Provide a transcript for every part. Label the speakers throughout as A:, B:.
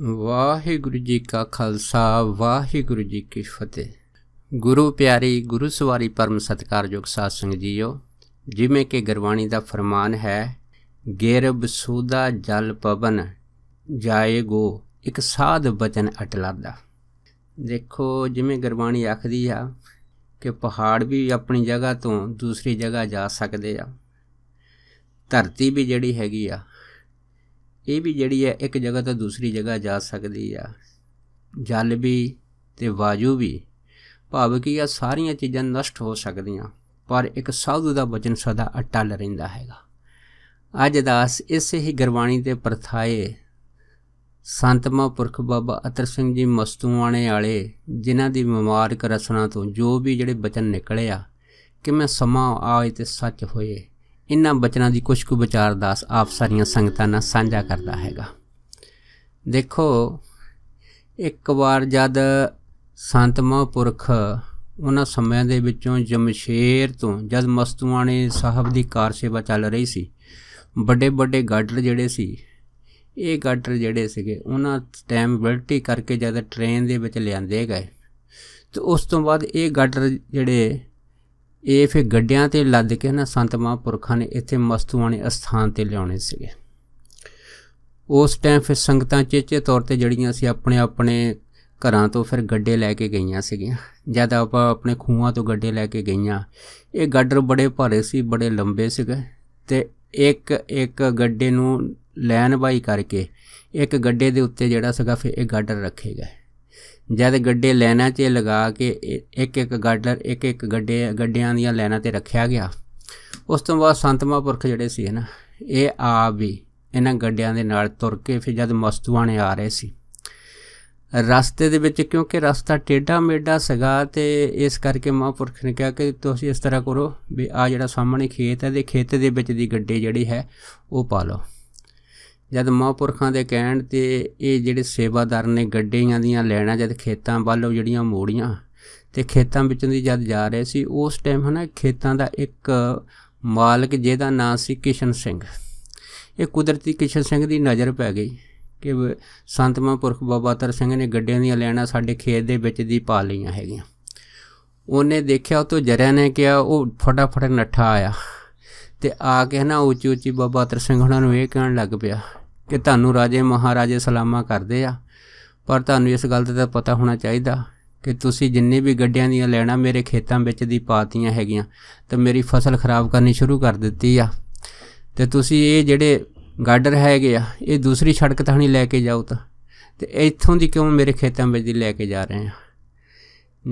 A: ਵਾਹਿਗੁਰੂ ਜੀ ਕਾ ਖਾਲਸਾ ਵਾਹਿਗੁਰੂ ਜੀ ਕੀ ਫਤਿਹ ਗੁਰੂ ਪਿਆਰੀ ਗੁਰੂ ਸਵਾਰੀ ਪਰਮ ਸਤਕਾਰਯੋਗ ਸਾਧ ਸੰਗਤ ਜੀਓ ਜਿਵੇਂ ਕਿ ਗੁਰਬਾਣੀ ਦਾ ਫਰਮਾਨ ਹੈ ਗੇਰਬ ਸੂਦਾ ਜਲ ਪਵਨ ਜਾਏਗੋ ਇੱਕ ਸਾਧ ਬਚਨ ਅਟਲਾਦਾ ਦੇਖੋ ਜਿਵੇਂ ਗੁਰਬਾਣੀ ਆਖਦੀ ਆ ਕਿ ਪਹਾੜ ਵੀ ਆਪਣੀ ਜਗ੍ਹਾ ਤੋਂ ਦੂਸਰੀ ਜਗ੍ਹਾ ਜਾ ਸਕਦੇ ਆ ਧਰਤੀ ਵੀ ਜਿਹੜੀ ਹੈਗੀ ਆ ਇਹ ਵੀ ਜਿਹੜੀ ਹੈ ਇੱਕ ਜਗ੍ਹਾ ਤੋਂ ਦੂਸਰੀ ਜਗ੍ਹਾ ਜਾ ਸਕਦੀ ਆ ਜਲ ਵੀ ਤੇ ਵਾਯੂ ਵੀ ਭਾਵ ਕਿ ਇਹ ਸਾਰੀਆਂ ਚੀਜ਼ਾਂ ਨਸ਼ਟ ਹੋ ਸਕਦੀਆਂ ਪਰ ਇੱਕ ਸਾਧੂ ਦਾ ਬਚਨ ਸਦਾ ਅਟਲ ਰਹਿੰਦਾ ਹੈਗਾ ਅੱਜ ਦਾਸ ਇਸੇ ਹੀ ਗੁਰਬਾਣੀ ਦੇ ਪ੍ਰਥਾਏ ਸੰਤਮਾ ਪੁਰਖ ਬਾਬਾ ਅਤਰ ਸਿੰਘ ਜੀ ਮਸਤੂਆਣੇ ਵਾਲੇ ਜਿਨ੍ਹਾਂ ਦੀ ਮਮਾਰਕ ਰਸਨਾ ਤੋਂ ਜੋ ਵੀ ਜਿਹੜੇ ਬਚਨ ਨਿਕਲੇ ਆ ਕਿ ਮੈਂ ਸਮਾਂ ਆਏ ਤੇ ਸੱਚ ਹੋਏ ਇਹਨਾਂ ਬਚਨਾਂ ਦੀ ਕੁਝ ਕੁ ਵਿਚਾਰ ਦਾਸ ਆਪ ਸਾਰੀਆਂ ਸੰਗਤਾਂ ਨਾਲ ਸਾਂਝਾ ਕਰਦਾ ਹੈਗਾ ਦੇਖੋ ਇੱਕ ਵਾਰ ਜਦ ਸੰਤ ਮਹਾਂਪੁਰਖ ਉਹਨਾਂ ਸਮਿਆਂ ਦੇ ਵਿੱਚੋਂ ਜਮਸ਼ੇਰ ਤੋਂ ਜਦ ਮਸਤੂਆਣੇ ਸਾਹਿਬ ਦੀ ਕਾਰ ਸੇਵਾ ਚੱਲ ਰਹੀ ਸੀ ਵੱਡੇ ਵੱਡੇ ਗਾਡਰ ਜਿਹੜੇ ਸੀ ਇਹ ਗਾਡਰ ਜਿਹੜੇ ਸੀਗੇ ਉਹਨਾਂ ਟਾਈਮ ਬਿਲਟੀ ਕਰਕੇ ਜਦ ਟ੍ਰੇਨ ਦੇ ਵਿੱਚ ਲਿਆਂਦੇ ਗਏ ਤੇ ਉਸ ਤੋਂ ਬਾਅਦ ਇਹ ਗਾਡਰ ਜਿਹੜੇ ਇਹ ਫਿਰ ਗੱਡਿਆਂ ਤੇ ਲੱਦ ਕੇ ਨਾ ਸੰਤ ਮਹਾਂਪੁਰਖਾਂ ਨੇ ਇੱਥੇ ਮਸਤੂਆਣੇ ਅਸਥਾਨ ਤੇ ਲਿਆਉਣੇ ਸੀਗੇ ਉਸ ਟਾਈਮ ਫਿਰ ਸੰਗਤਾਂ ਚੇਚੇ ਤੌਰ ਤੇ ਜਿਹੜੀਆਂ ਸੀ ਆਪਣੇ ਆਪਣੇ ਘਰਾਂ ਤੋਂ ਫਿਰ ਗੱਡੇ ਲੈ ਕੇ ਗਈਆਂ ਸੀਗੀਆਂ ਜਦ ਆਪਾਂ ਆਪਣੇ ਖੂਹਾਂ ਤੋਂ ਗੱਡੇ ਲੈ ਕੇ ਗਈਆਂ ਇਹ ਗੱਡਰ ਬੜੇ ਭਾਰੇ ਸੀ ਬੜੇ ਲੰਬੇ ਸੀਗੇ ਤੇ ਇੱਕ ਇੱਕ ਗੱਡੇ ਨੂੰ ਲੈਨ ਬਾਈ ਕਰਕੇ ਇੱਕ ਗੱਡੇ ਦੇ ਉੱਤੇ ਜਿਹੜਾ ਸੀਗਾ ਫਿਰ ਇਹ ਗੱਡਰ ਰੱਖੇ ਗਏ ਜਦ ਗੱਡੇ ਲੈਣਾ 'ਚ ਲਗਾ ਕੇ ਇੱਕ ਇੱਕ ਗੱਡਰ ਇੱਕ ਇੱਕ ਗੱਡੇ ਗੱਡਿਆਂ ਦੀਆਂ ਲੈਣਾ ਤੇ ਰੱਖਿਆ ਗਿਆ ਉਸ ਤੋਂ ਬਾਅਦ ਸੰਤ ਮਹਾਂਪੁਰਖ ਜਿਹੜੇ ਸੀ ਨਾ ਇਹ ਆ ਵੀ ਇਹਨਾਂ ਗੱਡਿਆਂ ਦੇ ਨਾਲ ਤੁਰ ਕੇ ਫਿਰ ਜਦ ਮਸਤੂਆਂ ਨੇ ਆ ਰਹੇ ਸੀ ਰਸਤੇ ਦੇ ਵਿੱਚ ਕਿਉਂਕਿ ਰਸਤਾ ਟੇਡਾ ਮੇਡਾ ਸਗਾ ਤੇ ਇਸ ਕਰਕੇ ਮਹਾਂਪੁਰਖ ਨੇ ਕਿਹਾ ਕਿ ਤੁਸੀਂ ਇਸ ਤਰ੍ਹਾਂ ਕਰੋ ਵੀ ਆ ਜਿਹੜਾ ਸਾਹਮਣੇ ਖੇਤ ਹੈ ਦੇ ਖੇਤ ਦੇ ਵਿੱਚ ਦੀ ਗੱਡੇ ਜਿਹੜੀ ਹੈ ਉਹ ਪਾ ਲਓ ਜਦ ਮਹਾਂਪੁਰਖਾਂ ਦੇ ਕਹਿਣ ਤੇ ਇਹ ਜਿਹੜੇ ਸੇਵਾਦਾਰ ਨੇ ਗੱਡੀਆਂ ਦੀਆਂ ਲੈਣਾ ਜਦ ਖੇਤਾਂ ਵੱਲੋਂ ਜਿਹੜੀਆਂ ਮੋੜੀਆਂ ਤੇ ਖੇਤਾਂ ਵਿੱਚੋਂ ਦੀ ਜਦ ਜਾ ਰਹੇ ਸੀ ਉਸ ਟਾਈਮ ਹਨਾ ਖੇਤਾਂ ਦਾ ਇੱਕ ਮਾਲਕ ਜਿਹਦਾ ਨਾਮ ਸੀ ਕਿਸ਼ਨ ਸਿੰਘ ਇਹ ਕੁਦਰਤੀ ਕਿਸ਼ਨ ਸਿੰਘ ਦੀ ਨਜ਼ਰ ਪੈ ਗਈ ਕਿ ਸੰਤ ਮਹਾਂਪੁਰਖ ਬਾਬਾ ਤਰ ਸਿੰਘ ਨੇ ਗੱਡੀਆਂ ਦੀਆਂ ਲੈਣਾ ਸਾਡੇ ਖੇਤ ਦੇ ਵਿੱਚ ਦੀ ਪਾ ਲਈਆਂ ਹੈਗੀਆਂ ਉਹਨੇ ਦੇਖਿਆ ਉਹ ਤੋਂ ਜਰਿਆ ਨੇ ਕਿਹਾ ਉਹ ਫਟਾਫਟ ਨੱਠਾ ਆਇਆ ਤੇ ਆ ਕੇ ਨਾ ਉੱਚੀ ਉੱਚੀ ਬਾਬਾ ਤਰ ਸਿੰਘ ਉਹਨਾਂ ਨੂੰ ਇਹ ਕਹਿਣ ਲੱਗ ਪਿਆ ਕਿ ਤੁਹਾਨੂੰ ਰਾਜੇ ਮਹਾਰਾਜੇ ਸਲਾਮਾ ਕਰਦੇ ਆ ਪਰ ਤੁਹਾਨੂੰ ਇਸ ਗੱਲ ਦਾ ਪਤਾ ਹੋਣਾ ਚਾਹੀਦਾ ਕਿ ਤੁਸੀਂ ਜਿੰਨੇ ਵੀ ਗੱਡਿਆਂ ਦੀਆਂ ਲੈਣਾ ਮੇਰੇ ਖੇਤਾਂ ਵਿੱਚ ਦੀ ਪਾਤੀਆਂ ਹੈਗੀਆਂ ਤੇ ਮੇਰੀ ਫਸਲ ਖਰਾਬ ਕਰਨੀ ਸ਼ੁਰੂ ਕਰ ਦਿੱਤੀ ਆ ਤੇ ਤੁਸੀਂ ਇਹ ਜਿਹੜੇ ਗਾਰਡਰ ਹੈਗੇ ਆ ਇਹ ਦੂਸਰੀ ਸੜਕ ਤਾਂ ਨਹੀਂ ਲੈ ਕੇ ਜਾਓ ਤਾਂ ਤੇ ਇੱਥੋਂ ਦੀ ਕਿਉਂ ਮੇਰੇ ਖੇਤਾਂ ਵਿੱਚ ਦੀ ਲੈ ਕੇ ਜਾ ਰਹੇ ਆ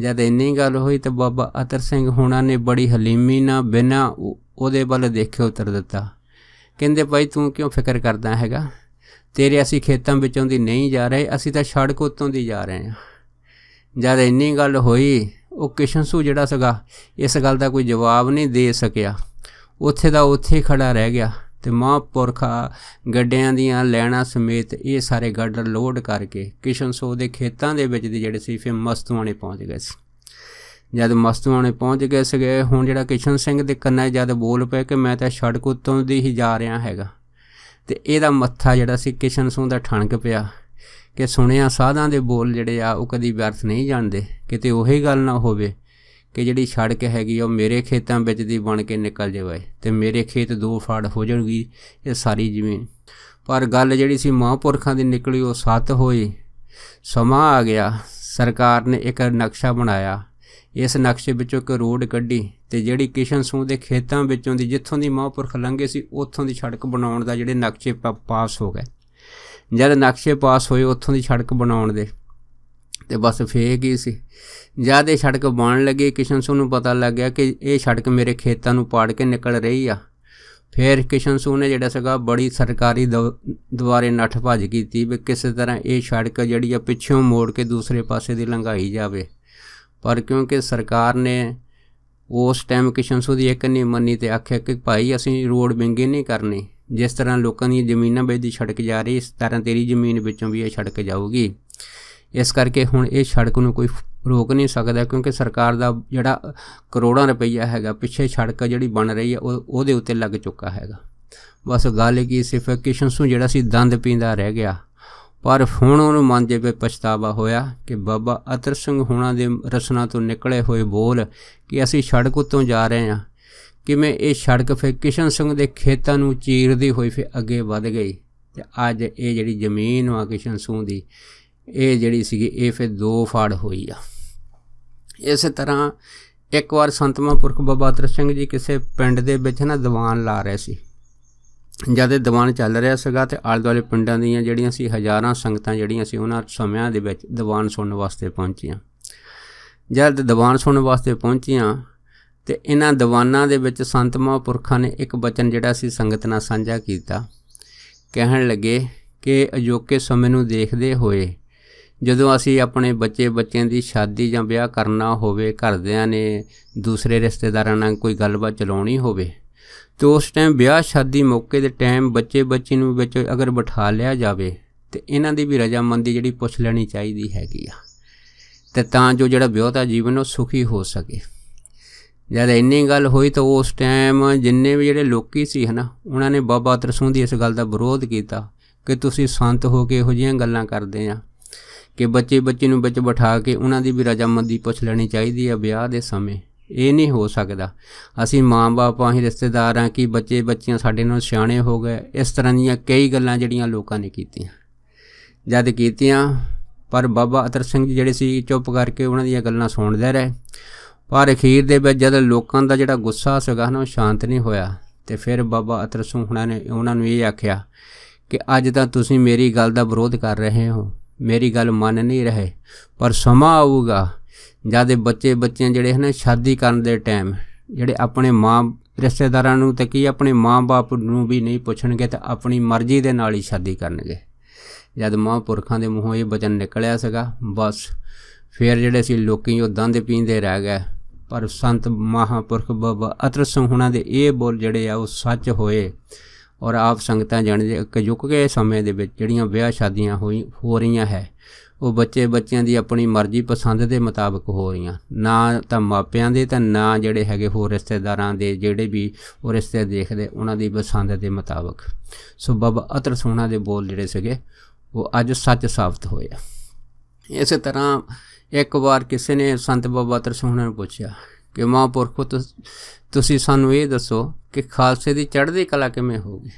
A: ਜਦ ਇੰਨੀ ਗੱਲ ਹੋਈ ਤਾਂ ਬਾਬਾ ਅਤਰ ਸਿੰਘ ਹੋਣਾ ਨੇ ਬੜੀ ਹਲੀਮੀ ਨਾਲ ਬਿਨਾ ਉਹਦੇ ਵੱਲ ਦੇਖੇ ਉਤਰ ਦਿੱਤਾ ਕਹਿੰਦੇ ਭਾਈ ਤੂੰ ਕਿਉਂ ਫਿਕਰ ਕਰਦਾ ਹੈਗਾ ਤੇਰੇ ਅਸੀਂ ਖੇਤਾਂ ਵਿੱਚੋਂ ਦੀ ਨਹੀਂ ਜਾ ਰਹੇ ਅਸੀਂ ਤਾਂ ਸੜਕ ਉਤੋਂ ਦੀ ਜਾ ਰਹੇ ਹਾਂ ਜਦ ਇੰਨੀ ਗੱਲ ਹੋਈ ਉਹ ਕਿਸ਼ਨ ਸੂ ਜਿਹੜਾ ਸਗਾ ਇਸ ਗੱਲ ਦਾ ਕੋਈ ਜਵਾਬ ਨਹੀਂ ਦੇ ਸਕਿਆ ਉੱਥੇ ਦਾ ਉੱਥੇ ਖੜਾ ਰਹਿ ਗਿਆ ਤੇ ਮਹਾਂਪੁਰਖਾ ਗੱਡਿਆਂ ਦੀਆਂ ਲੈਣਾ ਸਮੇਤ ਇਹ ਸਾਰੇ ਗੱਡਰ ਲੋਡ ਕਰਕੇ ਕਿਸ਼ਨ ਸੋ ਦੇ ਖੇਤਾਂ ਦੇ ਵਿੱਚ ਦੇ ਜਿਹੜੇ ਸੀ ਫਿਰ ਮਸਤੂਆਣੇ ਪਹੁੰਚ ਗਏ ਸੀ ਜਦ ਮਸਤੂਆਣੇ ਪਹੁੰਚ ਗਏ ਸੀਗੇ ਹੁਣ ਜਿਹੜਾ ਕਿਸ਼ਨ ਸਿੰਘ ਦੇ ਕੰਨਾਂ ਜਦ ਬੋਲ ਪਏ ਕਿ ਮੈਂ ਤਾਂ ਸੜਕ ਉੱਤੋਂ ਦੀ ਹੀ ਜਾ ਰਿਹਾ ਹੈਗਾ ਤੇ ਇਹਦਾ ਮੱਥਾ ਜਿਹੜਾ ਸੀ ਕਿਸ਼ਨ ਸਿੰਘ ਦਾ ਠਣਕ ਪਿਆ ਕਿ ਸੁਣਿਆ ਸਾਧਾਂ ਦੇ ਬੋਲ ਜਿਹੜੇ ਆ ਉਹ ਕਦੀ ਵਿਅਰਥ ਨਹੀਂ ਜਾਂਦੇ ਕਿਤੇ ਉਹੀ ਗੱਲ ਨਾ ਹੋਵੇ ਕਿ ਜਿਹੜੀ ਛੜਕ ਹੈਗੀ ਉਹ ਮੇਰੇ ਖੇਤਾਂ ਵਿੱਚ ਦੀ ਬਣ ਕੇ ਨਿਕਲ ਜਾਵੇ ਤੇ ਮੇਰੇ ਖੇਤ ਦੋ ਫਾੜ ਹੋ ਜਾਣਗੀ ਇਹ ਸਾਰੀ ਜ਼ਮੀਨ ਪਰ ਗੱਲ ਜਿਹੜੀ ਸੀ ਮਹਾਂਪੁਰਖਾਂ ਦੀ ਨਿਕਲੀ ਉਹ ਸੱਤ ਹੋਈ ਸਮਾਂ ਆ ਗਿਆ ਸਰਕਾਰ ਨੇ ਇੱਕ ਨਕਸ਼ਾ ਬਣਾਇਆ ਇਸ ਨਕਸ਼ੇ ਵਿੱਚੋਂ ਇੱਕ ਰੋਡ ਕੱਢੀ ਤੇ ਜਿਹੜੀ ਕਿਸ਼ਨ ਸੂ ਦੇ ਖੇਤਾਂ ਵਿੱਚੋਂ ਦੀ ਜਿੱਥੋਂ ਦੀ ਮਹਾਂਪੁਰਖ ਲੰਘੇ ਸੀ ਉੱਥੋਂ ਦੀ ਸੜਕ ਬਣਾਉਣ ਦਾ ਜਿਹੜੇ ਨਕਸ਼ੇ ਪਾਸ ਹੋ ਗਏ ਜਦ ਨਕਸ਼ੇ ਪਾਸ ਹੋਏ ਉੱਥੋਂ ਦੀ ਸੜਕ ਬਣਾਉਣ ਦੇ ਤੇ ਬਸ ਫੇਕ ਗਈ ਸੀ ਜਦ ਇਹ ਸੜਕ ਬਣ ਲੱਗੀ ਕਿਸ਼ਨ ਸੂ ਨੂੰ ਪਤਾ ਲੱਗ ਗਿਆ ਕਿ ਇਹ ਸੜਕ ਮੇਰੇ ਖੇਤਾਂ ਨੂੰ ਪਾੜ ਕੇ ਨਿਕਲ ਰਹੀ ਆ ਫਿਰ ਕਿਸ਼ਨ ਸੂ ਨੇ ਜਿਹੜਾ ਸਗਾ ਬੜੀ ਸਰਕਾਰੀ ਦੁਆਰੇ ਨੱਠ ਭੱਜ ਕੀਤੀ ਵੀ ਕਿਸੇ ਤਰ੍ਹਾਂ ਇਹ ਸੜਕ ਜਿਹੜੀ ਆ ਪਿੱਛੋਂ ਮੋੜ ਕੇ ਦੂਸਰੇ ਪਾਸੇ ਦੀ ਲੰਘਾਈ ਜਾਵੇ ਪਰ ਕਿਉਂਕਿ ਸਰਕਾਰ ਨੇ ਉਸ ਟਾਈਮ ਕਿਸ਼ਨ ਸੂ ਦੀ ਇੱਕ ਨਹੀਂ ਮੰਨੀ ਤੇ ਆਖਿਆ ਕਿ ਭਾਈ ਅਸੀਂ ਰੋਡ ਬਿੰਗੇ ਨਹੀਂ ਕਰਨੇ ਜਿਸ ਤਰ੍ਹਾਂ ਲੋਕਾਂ ਦੀਆਂ ਜ਼ਮੀਨਾਂ ਵਿੱਚ ਦੀ ਸੜਕ ਜਾ ਰਹੀ ਇਸ ਤਰ੍ਹਾਂ ਤੇਰੀ ਜ਼ਮੀਨ ਵਿੱਚੋਂ ਵੀ ਇਹ ਸੜਕ ਜਾਊਗੀ ਇਸ ਕਰਕੇ ਹੁਣ ਇਹ ਸੜਕ ਨੂੰ ਕੋਈ ਰੋਕ ਨਹੀਂ ਸਕਦਾ ਕਿਉਂਕਿ ਸਰਕਾਰ ਦਾ ਜਿਹੜਾ ਕਰੋੜਾਂ ਰੁਪਈਆ ਹੈਗਾ ਪਿੱਛੇ ਸੜਕ ਜਿਹੜੀ ਬਣ ਰਹੀ ਹੈ ਉਹਦੇ ਉੱਤੇ ਲੱਗ ਚੁੱਕਾ ਹੈਗਾ ਬਸ ਗੱਲ ਕੀ ਸਿਰਫ ਕਿਸ਼ਨ ਜਿਹੜਾ ਸੀ ਦੰਦ ਪੀਂਦਾ ਰਹਿ ਗਿਆ ਪਰ ਹੁਣ ਉਹਨੂੰ ਮਨ ਦੇ ਵਿੱਚ ਪਛਤਾਵਾ ਹੋਇਆ ਕਿ ਬਾਬਾ ਅਤਰ ਸਿੰਘ ਹੁਣਾਂ ਦੇ ਰਸਨਾ ਤੋਂ ਨਿਕਲੇ ਹੋਏ ਬੋਲ ਕਿ ਅਸੀਂ ਸੜਕ ਉੱਤੋਂ ਜਾ ਰਹੇ ਹਾਂ ਕਿਵੇਂ ਇਹ ਸੜਕ ਫਿਰ ਕਿਸ਼ਨ ਸਿੰਘ ਦੇ ਖੇਤਾਂ ਨੂੰ ਚੀਰਦੀ ਹੋਈ ਫਿਰ ਅੱਗੇ ਵਧ ਗਈ ਤੇ ਅੱਜ ਇਹ ਜਿਹੜੀ ਜ਼ਮੀਨ ਵਾ ਕਿਸ਼ਨ ਸਿੰਘ ਦੀ ਇਹ ਜਿਹੜੀ ਸੀਗੀ ਇਹ ਫਿਰ ਦੋ ਫਾੜ ਹੋਈ ਆ ਇਸੇ ਤਰ੍ਹਾਂ ਇੱਕ ਵਾਰ ਸੰਤਮਾ ਪੁਰਖ ਬਾਬਾ ਅਤਰ ਸਿੰਘ ਜੀ ਕਿਸੇ ਪਿੰਡ ਦੇ ਵਿੱਚ ਨਾ ਦੀਵਾਨ ਲਾ ਰਹੇ ਸੀ ਜਦ ਇਹ ਦੀਵਾਨ ਚੱਲ ਰਿਹਾ ਸੀਗਾ ਤੇ ਆਲੇ ਦੁਆਲੇ ਪਿੰਡਾਂ ਦੀਆਂ ਜਿਹੜੀਆਂ ਸੀ ਹਜ਼ਾਰਾਂ ਸੰਗਤਾਂ ਜਿਹੜੀਆਂ ਸੀ ਉਹਨਾਂ ਸਮਿਆਂ ਦੇ ਵਿੱਚ ਦੀਵਾਨ ਸੁਣਨ ਵਾਸਤੇ ਪਹੁੰਚੀਆਂ ਜਦ ਦੀਵਾਨ ਸੁਣਨ ਵਾਸਤੇ ਪਹੁੰਚੀਆਂ ਤੇ ਇਹਨਾਂ ਦੀਵਾਨਾਂ ਦੇ ਵਿੱਚ ਸੰਤ ਮਹਾਂਪੁਰਖਾਂ ਨੇ ਇੱਕ ਬਚਨ ਜਿਹੜਾ ਸੀ ਸੰਗਤ ਨਾਲ ਸਾਂਝਾ ਕੀਤਾ ਕਹਿਣ ਲੱਗੇ ਕਿ ਅਜੋਕੇ ਸਮੇਂ ਨੂੰ ਦੇਖਦੇ ਹੋਏ ਜਦੋਂ ਅਸੀਂ ਆਪਣੇ ਬੱਚੇ ਬੱਚਿਆਂ ਦੀ ਸ਼ਾਦੀ ਜਾਂ ਵਿਆਹ ਕਰਨਾ ਹੋਵੇ ਘਰਦਿਆਂ ਨੇ ਦੂਸਰੇ ਰਿਸ਼ਤੇਦਾਰਾਂ ਨਾਲ ਕੋਈ ਗੱਲਬਾਤ ਚਲਾਉਣੀ ਹੋਵੇ ਤੇ ਉਸ ਟਾਈਮ ਵਿਆਹ ਸ਼ਾਦੀ ਮੌਕੇ ਦੇ ਟਾਈਮ ਬੱਚੇ ਬੱਚੀ ਨੂੰ ਵਿੱਚ ਅਗਰ ਬਿਠਾ ਲਿਆ ਜਾਵੇ ਤੇ ਇਹਨਾਂ ਦੀ ਵੀ ਰਜਾਮੰਦੀ ਜਿਹੜੀ ਪੁੱਛ ਲੈਣੀ ਚਾਹੀਦੀ ਹੈਗੀ ਆ ਤੇ ਤਾਂ ਜੋ ਜਿਹੜਾ ਵਿਆਹਤਾ ਜੀਵਨ ਉਹ ਸੁਖੀ ਹੋ ਸਕੇ ਜਦ ਇੰਨੀ ਗੱਲ ਹੋਈ ਤਾਂ ਉਸ ਟਾਈਮ ਜਿੰਨੇ ਵੀ ਜਿਹੜੇ ਲੋਕੀ ਸੀ ਹਨਾ ਉਹਨਾਂ ਨੇ ਬਾਬਾ ਤਰਸੋਂ ਦੀ ਇਸ ਗੱਲ ਦਾ ਵਿਰੋਧ ਕੀਤਾ ਕਿ ਤੁਸੀਂ ਸੰਤ ਹੋ ਕੇ ਇਹੋ ਜਿਹੀਆਂ ਗੱਲਾਂ ਕਰਦੇ ਆ ਕਿ ਬੱਚੇ ਬੱਚੀ ਨੂੰ ਵਿੱਚ ਬਿਠਾ ਕੇ ਉਹਨਾਂ ਦੀ ਵੀ ਰਜਾਮੰਦੀ ਪੁੱਛ ਲੈਣੀ ਚਾਹੀਦੀ ਆ ਵਿਆਹ ਦੇ ਸਮੇਂ ਇਹ ਨਹੀਂ ਹੋ ਸਕਦਾ ਅਸੀਂ ਮਾਂ-ਬਾਪ ਹੀ ਰਿਸ਼ਤੇਦਾਰ ਆ ਕਿ ਬੱਚੇ ਬੱਚੀਆਂ ਸਾਡੇ ਨਾਲ ਸਿਆਣੇ ਹੋ ਗਏ ਇਸ ਤਰ੍ਹਾਂ ਦੀਆਂ ਕਈ ਗੱਲਾਂ ਜਿਹੜੀਆਂ ਲੋਕਾਂ ਨੇ ਕੀਤੀਆਂ ਜਦ ਕੀਤੀਆਂ ਪਰ ਬਾਬਾ ਅਤਰ ਸਿੰਘ ਜੀ ਜਿਹੜੇ ਸੀ ਚੁੱਪ ਕਰਕੇ ਉਹਨਾਂ ਦੀਆਂ ਗੱਲਾਂ ਸੁਣਦੇ ਰਹੇ ਪਰ ਅਖੀਰ ਦੇ ਵਿੱਚ ਜਦ ਲੋਕਾਂ ਦਾ ਜਿਹੜਾ ਗੁੱਸਾ ਸੀਗਾ ਨਾ ਉਹ ਸ਼ਾਂਤ ਨਹੀਂ ਹੋਇਆ ਤੇ ਫਿਰ ਬਾਬਾ ਅਤਰ ਸਿੰਘ ਹੁਣਾਂ ਨੇ ਉਹਨਾਂ ਨੂੰ ਇਹ ਆਖਿਆ ਕਿ ਅੱਜ ਤਾਂ ਤੁਸੀਂ ਮੇਰੀ ਗੱਲ ਦਾ ਵਿਰੋਧ ਕਰ ਰਹੇ ਹੋ ਮੇਰੀ ਗੱਲ ਮੰਨ ਨਹੀਂ ਰਹੇ ਪਰ ਸਮਾਂ ਆਊਗਾ ਜਦ ਬੱਚੇ ਬੱਚੀਆਂ ਜਿਹੜੇ ਹਨ ਸ਼ਾਦੀ ਕਰਨ ਦੇ ਟਾਈਮ ਜਿਹੜੇ ਆਪਣੇ ਮਾਂ ਰਿਸ਼ਤੇਦਾਰਾਂ ਨੂੰ ਤੇ ਕੀ ਆਪਣੇ ਮਾਂ-ਬਾਪ ਨੂੰ ਵੀ ਨਹੀਂ ਪੁੱਛਣਗੇ ਤਾਂ ਆਪਣੀ ਮਰਜ਼ੀ ਦੇ ਨਾਲ ਹੀ ਸ਼ਾਦੀ ਕਰਨਗੇ ਜਦ ਮਹਾਂਪੁਰਖਾਂ ਦੇ ਮੂੰਹੋਂ ਇਹ ਬਚਨ ਨਿਕਲਿਆ ਸੀਗਾ ਬਸ ਫਿਰ ਜਿਹੜੇ ਸੀ ਲੋਕੀ ਉਹ ਦੰਦ ਪੀਂਦੇ ਰਹਿ ਗਏ ਪਰ ਸੰਤ ਮਹਾਪੁਰਖ ਬਾਬਾ ਅਤਰ ਸਿੰਘ ਹੁਣਾਂ ਦੇ ਇਹ ਬੋਲ ਜਿਹੜੇ ਆ ਉਹ ਸੱਚ ਹੋਏ ਔਰ ਆਪ ਸੰਗਤਾਂ ਜਾਣ ਜੇ ਕਿ ਯੁੱਗ ਦੇ ਸਮੇਂ ਦੇ ਵਿੱਚ ਜਿਹੜੀਆਂ ਵਿਆਹ ਸ਼ਾਦੀਆਂ ਹੋਈ ਹੋ ਰਹੀਆਂ ਹੈ ਉਹ ਬੱਚੇ ਬੱਚਿਆਂ ਦੀ ਆਪਣੀ ਮਰਜ਼ੀ ਪਸੰਦ ਦੇ ਮੁਤਾਬਕ ਹੋ ਰਹੀਆਂ ਨਾ ਤਾਂ ਮਾਪਿਆਂ ਦੇ ਤਾਂ ਨਾ ਜਿਹੜੇ ਹੈਗੇ ਹੋਰ ਰਿਸ਼ਤੇਦਾਰਾਂ ਦੇ ਜਿਹੜੇ ਵੀ ਉਹ ਰਿਸ਼ਤੇ ਦੇਖਦੇ ਉਹਨਾਂ ਦੀ ਪਸੰਦ ਦੇ ਮੁਤਾਬਕ ਸੋ ਬਾਬਾ ਅਤਰ ਸੋਨਾ ਦੇ ਬੋਲ ਜਿਹੜੇ ਸੀਗੇ ਉਹ ਅੱਜ ਸੱਚ ਸਾਬਤ ਹੋਏ ਇਸੇ ਤਰ੍ਹਾਂ ਇੱਕ ਵਾਰ ਕਿਸੇ ਨੇ ਸੰਤ ਬਾਬਾ ਅਤਰ ਸੋਨਾ ਨੂੰ ਪੁੱਛਿਆ ਕਿ ਮਹਾਂਪੁਰਖੋ ਤੁਸੀਂ ਸਾਨੂੰ ਇਹ ਦੱਸੋ ਕਿ ਖਾਲਸੇ ਦੀ ਚੜ੍ਹਦੀ ਕਲਾ ਕਿਵੇਂ ਹੋਊਗੀ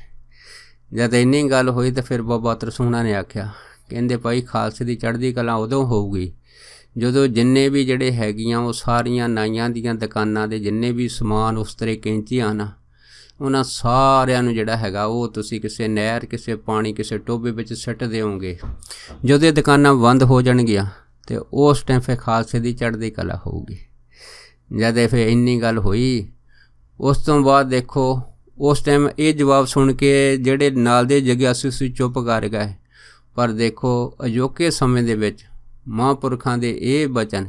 A: ਜਦ ਇੰਨੀ ਗੱਲ ਹੋਈ ਤਾਂ ਫਿਰ ਬਾਬਾ ਅਤਰ ਸੋਨਾ ਨੇ ਆਖਿਆ ਕਹਿੰਦੇ ਭਾਈ ਖਾਲਸੇ ਦੀ ਚੜ੍ਹਦੀ ਕਲਾ ਉਦੋਂ ਹੋਊਗੀ ਜਦੋਂ ਜਿੰਨੇ ਵੀ ਜਿਹੜੇ ਹੈਗੀਆਂ ਉਹ ਸਾਰੀਆਂ ਨਾਈਆਂ ਦੀਆਂ ਦੁਕਾਨਾਂ ਦੇ ਜਿੰਨੇ ਵੀ ਸਮਾਨ ਉਸ ਤਰ੍ਹਾਂ ਕਿੰਚੀਆਂ ਨਾ ਉਹਨਾਂ ਸਾਰਿਆਂ ਨੂੰ ਜਿਹੜਾ ਹੈਗਾ ਉਹ ਤੁਸੀਂ ਕਿਸੇ ਨਹਿਰ ਕਿਸੇ ਪਾਣੀ ਕਿਸੇ ਟੋਬੇ ਵਿੱਚ ਸੱਟ ਦੇਵੋਗੇ ਜਦੋਂ ਇਹ ਦੁਕਾਨਾਂ ਬੰਦ ਹੋ ਜਾਣਗੀਆਂ ਤੇ ਉਸ ਟਾਈਮ ਫੇ ਖਾਲਸੇ ਦੀ ਚੜ੍ਹਦੀ ਕਲਾ ਹੋਊਗੀ ਜਦ ਇਹ ਫੇ ਇੰਨੀ ਗੱਲ ਹੋਈ ਉਸ ਤੋਂ ਬਾਅਦ ਦੇਖੋ ਉਸ ਟਾਈਮ ਇਹ ਜਵਾਬ ਸੁਣ ਕੇ ਜਿਹੜੇ ਨਾਲ ਦੇ ਜਗਿਆਸੂ ਸੀ ਚੁੱਪ ਕਰ ਗਏ ਪਰ ਦੇਖੋ ਅਜੋਕੇ ਸਮੇਂ ਦੇ ਵਿੱਚ ਮਹਾਂਪੁਰਖਾਂ ਦੇ ਇਹ ਬਚਨ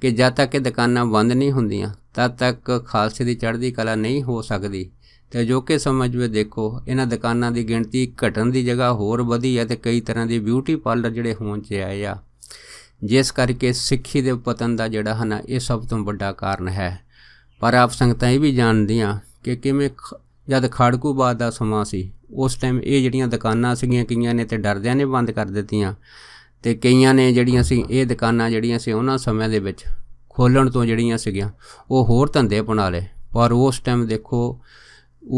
A: ਕਿ ਜਦ ਤੱਕ ਇਹ ਦੁਕਾਨਾਂ ਬੰਦ ਨਹੀਂ ਹੁੰਦੀਆਂ ਤਦ ਤੱਕ ਖਾਲਸੇ ਦੀ ਚੜ੍ਹਦੀ ਕਲਾ ਨਹੀਂ ਹੋ ਸਕਦੀ ਤੇ ਅਜੋਕੇ ਸਮਝ ਵਿੱਚ ਦੇਖੋ ਇਹਨਾਂ ਦੁਕਾਨਾਂ ਦੀ ਗਿਣਤੀ ਘਟਣ ਦੀ ਜਗ੍ਹਾ ਹੋਰ ਵਧੀ ਹੈ ਤੇ ਕਈ ਤਰ੍ਹਾਂ ਦੇ ਬਿਊਟੀ ਪਾਰਲਰ ਜਿਹੜੇ ਹੋਣ 'ਚ ਆਏ ਆ ਜਿਸ ਕਰਕੇ ਸਿੱਖੀ ਦੇ ਪਤਨ ਦਾ ਜਿਹੜਾ ਹਨ ਇਹ ਸਭ ਤੋਂ ਵੱਡਾ ਕਾਰਨ ਹੈ ਪਰ ਆਪ ਸੰਗਤਾਂ ਇਹ ਵੀ ਜਾਣਦੀਆਂ ਕਿ ਕਿਵੇਂ ਜਦ ਬਾਦ ਦਾ ਸਮਾਂ ਸੀ ਉਸ ਟਾਈਮ ਇਹ ਜਿਹੜੀਆਂ ਦੁਕਾਨਾਂ ਸੀਗੀਆਂ ਕਈਆਂ ਨੇ ਤੇ ਡਰਦਿਆਂ ਨੇ ਬੰਦ ਕਰ ਦਿੱਤੀਆਂ ਤੇ ਕਈਆਂ ਨੇ ਜਿਹੜੀਆਂ ਸੀ ਇਹ ਦੁਕਾਨਾਂ ਜਿਹੜੀਆਂ ਸੀ ਉਹਨਾਂ ਸਮਿਆਂ ਦੇ ਵਿੱਚ ਖੋਲਣ ਤੋਂ ਜਿਹੜੀਆਂ ਸੀਗੀਆਂ ਉਹ ਹੋਰ ਧੰਦੇ ਬਣਾ ਲਏ ਪਰ ਉਸ ਟਾਈਮ ਦੇਖੋ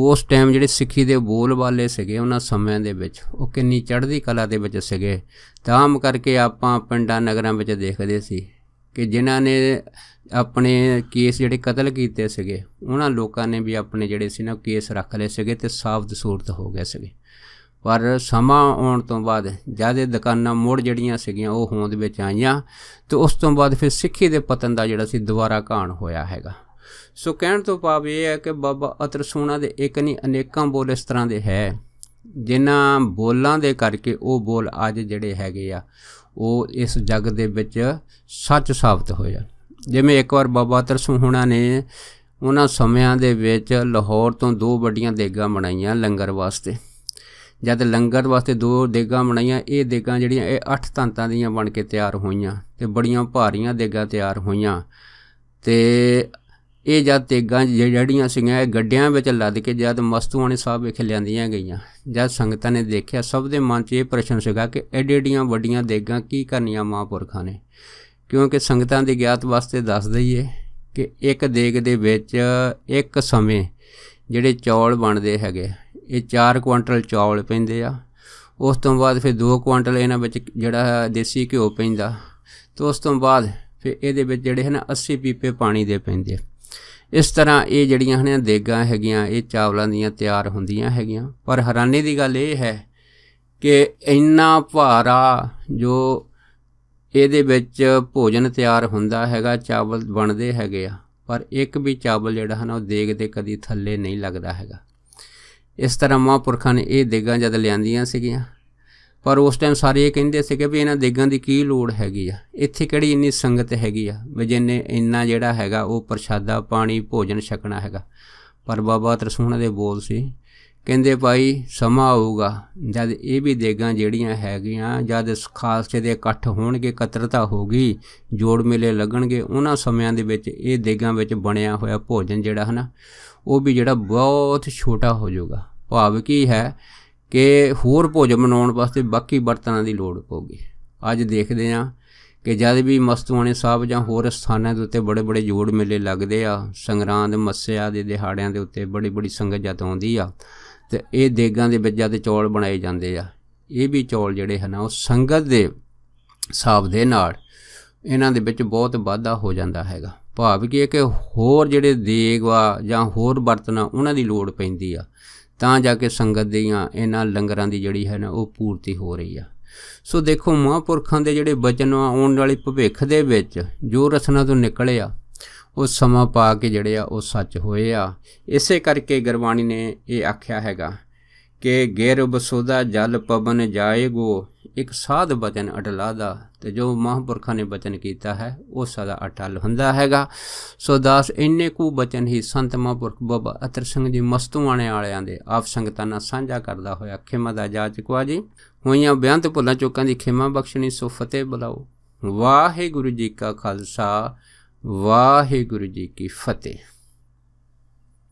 A: ਉਸ ਟਾਈਮ ਜਿਹੜੇ ਸਿੱਖੀ ਦੇ ਬੋਲ ਵਾਲੇ ਸੀਗੇ ਉਹਨਾਂ ਸਮਿਆਂ ਦੇ ਵਿੱਚ ਉਹ ਕਿੰਨੀ ਚੜ੍ਹਦੀ ਕਲਾ ਦੇ ਵਿੱਚ ਸੀਗੇ ਤਾਂ ਕਰਕੇ ਆਪਾਂ ਪਿੰਡਾਂ ਨਗਰਾਂ ਵਿੱਚ ਦੇਖਦੇ ਸੀ ਕਿ ਜਿਨ੍ਹਾਂ ਨੇ ਆਪਣੇ ਕੇਸ ਜਿਹੜੇ ਕਤਲ ਕੀਤੇ ਸੀਗੇ ਉਹਨਾਂ ਲੋਕਾਂ ਨੇ ਵੀ ਆਪਣੇ ਜਿਹੜੇ ਸੀ ਨਾ ਕੇਸ ਰੱਖ ਲਏ ਸੀਗੇ ਤੇ ਸਾਫ਼ ਦਸੂਰਤ ਹੋ ਗਏ ਸੀਗੇ ਪਰ ਸਮਾਂ ਆਉਣ ਤੋਂ ਬਾਅਦ ਜਦ ਇਹ ਦੁਕਾਨਾਂ ਮੋੜ ਜੜੀਆਂ ਸੀਗੀਆਂ ਉਹ ਹੋਂਦ ਵਿੱਚ ਆਈਆਂ ਤੇ ਉਸ ਤੋਂ ਬਾਅਦ ਫਿਰ ਸਿੱਖੀ ਦੇ ਪਤਨ ਦਾ ਜਿਹੜਾ ਸੀ ਦੁਬਾਰਾ ਘਾਣ ਹੋਇਆ ਹੈਗਾ ਸੋ ਕਹਿਣ ਤੋਂ ਭਾਵ ਇਹ ਹੈ ਕਿ ਬਾਬਾ ਅਤਰ ਸੋਨਾ ਦੇ ਇੱਕ ਨਹੀਂ ਅਨੇਕਾਂ ਬੋਲ ਇਸ ਤਰ੍ਹਾਂ ਦੇ ਹੈ ਜਿਨ੍ਹਾਂ ਬੋਲਾਂ ਦੇ ਕਰਕੇ ਉਹ ਬੋਲ ਅੱਜ ਜਿਹੜੇ ਹੈਗੇ ਆ ਉਹ ਇਸ ਜਗ ਦੇ ਵਿੱਚ ਸੱਚ ਸਾਬਤ ਹੋ ਜਾਣ ਜਿਵੇਂ ਇੱਕ ਵਾਰ ਬਾਬਾ ਤਰਸੂ ਹੋਣਾ ਨੇ ਉਹਨਾਂ ਸਮਿਆਂ ਦੇ ਵਿੱਚ ਲਾਹੌਰ ਤੋਂ ਦੋ ਵੱਡੀਆਂ ਦੇਗਾਂ ਬਣਾਈਆਂ ਲੰਗਰ ਵਾਸਤੇ ਜਦ ਲੰਗਰ ਵਾਸਤੇ ਦੋ ਦੇਗਾਂ ਬਣਾਈਆਂ ਇਹ ਦੇਗਾਂ ਜਿਹੜੀਆਂ ਇਹ ਅੱਠ ਤੰਤਾਂ ਦੀਆਂ ਬਣ ਕੇ ਤਿਆਰ ਹੋਈਆਂ ਤੇ ਬੜੀਆਂ ਭਾਰੀਆਂ ਦੇਗਾਂ ਤਿਆਰ ਹੋਈਆਂ ਤੇ ਇਹ ਜਦ ਤੇਗਾਂ ਜਿਹੜੀਆਂ ਸੀਗੀਆਂ ਇਹ ਗੱਡਿਆਂ ਵਿੱਚ ਲੱਦ ਕੇ ਜਦ ਮਸਤੂਆਣੇ ਸਾਹਿਬ ਵਿਖੇ ਲਿਆਂਦੀਆਂ ਗਈਆਂ ਜਦ ਸੰਗਤਾਂ ਨੇ ਦੇਖਿਆ ਸਭ ਦੇ ਮਨ 'ਚ ਇਹ ਪ੍ਰਸ਼ਨ ਸੀਗਾ ਕਿ ਐਡੇ-ਐਡੀਆਂ ਵੱਡੀਆਂ ਦੇਗਾਂ ਕੀ ਕਰਨੀਆਂ ਮਹਾਂਪੁਰਖਾਂ ਨੇ ਕਿਉਂਕਿ ਸੰਗਤਾਂ ਦੀ ਗਿਆਤ ਵਾਸਤੇ ਦੱਸ ਦਈਏ ਕਿ ਇੱਕ ਦੇਗ ਦੇ ਵਿੱਚ ਇੱਕ ਸਮੇਂ ਜਿਹੜੇ ਚੌਲ ਬਣਦੇ ਹੈਗੇ ਇਹ 4 ਕੁਇੰਟਲ ਚੌਲ ਪੈਂਦੇ ਆ ਉਸ ਤੋਂ ਬਾਅਦ ਫਿਰ 2 ਕੁਇੰਟਲ ਇਹਨਾਂ ਵਿੱਚ ਜਿਹੜਾ ਦੇਸੀ ਘਿਓ ਪੈਂਦਾ ਤੇ ਉਸ ਤੋਂ ਬਾਅਦ ਫਿਰ ਇਹਦੇ ਵਿੱਚ ਜਿਹੜੇ ਹਨ 80 ਪੀਪੇ ਪਾਣੀ ਦੇ ਪੈਂਦੇ ਆ ਇਸ ਤਰ੍ਹਾਂ ਇਹ ਜਿਹੜੀਆਂ ਹਨ ਦੇਗਾਂ ਹੈਗੀਆਂ ਇਹ ਚਾਵਲਾਂ ਦੀਆਂ ਤਿਆਰ ਹੁੰਦੀਆਂ ਹੈਗੀਆਂ ਪਰ ਹੈਰਾਨੀ ਦੀ ਗੱਲ ਇਹ ਹੈ ਕਿ ਇੰਨਾ ਭਾਰਾ ਜੋ ਇਹਦੇ ਵਿੱਚ ਭੋਜਨ ਤਿਆਰ ਹੁੰਦਾ ਹੈਗਾ ਚਾਵਲ ਬਣਦੇ ਹੈਗੇ ਆ ਪਰ ਇੱਕ ਵੀ ਚਾਵਲ ਜਿਹੜਾ ਹਨ ਉਹ ਦੇਗ ਦੇ ਕਦੀ ਥੱਲੇ ਨਹੀਂ ਲੱਗਦਾ ਹੈਗਾ ਇਸ ਤਰ੍ਹਾਂ ਮਾਪੁਰਖਾਂ ਨੇ ਇਹ ਦੇਗਾਂ ਜਦ ਲਿਆਂਦੀਆਂ ਸੀਗੀਆਂ ਪਰ ਉਸ ਟਾਈਮ ਸਾਰੇ ਇਹ ਕਹਿੰਦੇ ਸੀਗੇ ਵੀ ਇਹਨਾਂ ਦੇਗਾਂ ਦੀ ਕੀ ਲੋੜ ਹੈਗੀ ਆ ਇੱਥੇ ਕਿਹੜੀ ਇੰਨੀ ਸੰਗਤ ਹੈਗੀ ਆ ਵੀ ਜਿੰਨੇ ਇੰਨਾ ਜਿਹੜਾ ਹੈਗਾ ਉਹ ਪ੍ਰਸ਼ਾਦਾ ਪਾਣੀ ਭੋਜਨ ਛਕਣਾ ਹੈਗਾ ਪਰ ਬਾਬਾ ਤਰਸੂਣਾ ਦੇ ਬੋਲ ਸੀ ਕਹਿੰਦੇ ਭਾਈ ਸਮਾਂ ਆਊਗਾ ਜਦ ਇਹ ਵੀ ਦੇਗਾਂ ਜਿਹੜੀਆਂ ਹੈਗੀਆਂ ਜਦ ਖਾਲਸੇ ਦੇ ਇਕੱਠ ਹੋਣਗੇ ਕਤਰਤਾ ਹੋਗੀ ਜੋੜ ਮੇਲੇ ਲੱਗਣਗੇ ਉਹਨਾਂ ਸਮਿਆਂ ਦੇ ਵਿੱਚ ਇਹ ਦੇਗਾਂ ਵਿੱਚ ਬਣਿਆ ਹੋਇਆ ਭੋਜਨ ਜਿਹੜਾ ਹਨਾ ਉਹ ਵੀ ਜਿਹੜਾ ਬਹੁਤ ਛੋਟਾ ਹੋ ਜਾਊਗਾ ਭਾਵ ਕੀ ਹੈ ਕਿ ਹੋਰ ਭੋਜਨ ਬਣਾਉਣ ਵਾਸਤੇ ਬਾਕੀ ਬਰਤਨਾਂ ਦੀ ਲੋੜ ਪਊਗੀ ਅੱਜ ਦੇਖਦੇ ਆਂ ਕਿ ਜਦ ਵੀ ਮਸਤੂਆਣੇ ਸਾਹਿਬ ਜਾਂ ਹੋਰ ਸਥਾਨਾਂ ਦੇ ਉੱਤੇ ਬੜੇ ਬੜੇ ਜੋੜ ਮੇਲੇ ਲੱਗਦੇ ਆ ਸੰਗਰਾਂਦ ਮੱਸਿਆ ਦੇ ਦਿਹਾੜਿਆਂ ਦੇ ਉੱਤੇ ਬੜੀ ਬੜੀ ਸੰਗਤ ਜਤ ਆਉਂਦੀ ਆ ਤੇ ਇਹ ਦੇਗਾਂ ਦੇ ਵਿੱਚ ਜਦ ਚੌਲ ਬਣਾਏ ਜਾਂਦੇ ਆ ਇਹ ਵੀ ਚੌਲ ਜਿਹੜੇ ਹਨ ਉਹ ਸੰਗਤ ਦੇ ਸਾਹਿਬ ਦੇ ਨਾਲ ਇਹਨਾਂ ਦੇ ਵਿੱਚ ਬਹੁਤ ਵਾਧਾ ਹੋ ਜਾਂਦਾ ਹੈਗਾ ਭਾਵ ਕਿ ਕਿ ਹੋਰ ਜਿਹੜੇ ਦੇਗ ਵਾ ਜਾਂ ਹੋਰ ਬਰਤਨ ਉਹਨਾਂ ਦੀ ਲੋੜ ਪੈਂਦੀ ਆ ਤਾਂ ਜਾ ਕੇ ਸੰਗਤ ਦੀਆਂ ਇਹਨਾਂ ਲੰਗਰਾਂ ਦੀ ਜਿਹੜੀ ਹੈ ਨਾ ਉਹ ਪੂਰਤੀ ਹੋ ਰਹੀ ਆ ਸੋ ਦੇਖੋ ਮਹਾਂਪੁਰਖਾਂ ਦੇ ਜਿਹੜੇ ਬਚਨ ਆਉਣ ਵਾਲੇ ਭਵਿੱਖ ਦੇ ਵਿੱਚ ਜੋ ਰਸਨਾ ਤੋਂ ਨਿਕਲੇ ਆ ਉਹ ਸਮਾਂ ਪਾ ਕੇ ਜਿਹੜੇ ਆ ਉਹ ਸੱਚ ਹੋਏ ਆ ਇਸੇ ਕਰਕੇ ਗੁਰਬਾਣੀ ਨੇ ਇਹ ਆਖਿਆ ਹੈਗਾ ਕਿ ਗੇਰ ਬਸੋਦਾ ਜਲ ਪਵਨ ਜਾਏਗੋ ਇੱਕ ਸਾਧ ਬਚਨ ਦਾ ਤੇ ਜੋ ਮਹਾਂਪੁਰਖਾਂ ਨੇ ਬਚਨ ਕੀਤਾ ਹੈ ਉਹ ਸਦਾ ਅਟਲ ਹੁੰਦਾ ਹੈਗਾ ਸੋ ਦਾਸ ਇੰਨੇ ਕੁ ਬਚਨ ਹੀ ਸੰਤ ਮਹਾਂਪੁਰਖ ਬਾਬਾ ਅਤਰ ਸਿੰਘ ਜੀ ਮਸਤੂਆਣੇ ਵਾਲਿਆਂ ਦੇ ਆਪ ਸੰਗਤਾਂ ਨਾਲ ਸਾਂਝਾ ਕਰਦਾ ਹੋਇਆ ਖਿਮਾ ਦਾ ਜਾ ਕਵਾ ਜੀ ਹੋਈਆਂ ਬਿਆੰਤ ਭੁੱਲਾਂ ਚੋਕਾਂ ਦੀ ਖਿਮਾ ਬਖਸ਼ਣੀ ਸੋ ਫਤਿਹ ਬੁਲਾਓ ਵਾਹਿਗੁਰੂ ਜੀ ਕਾ ਖਾਲਸਾ ਵਾਹਿਗੁਰੂ ਜੀ ਕੀ ਫਤਿਹ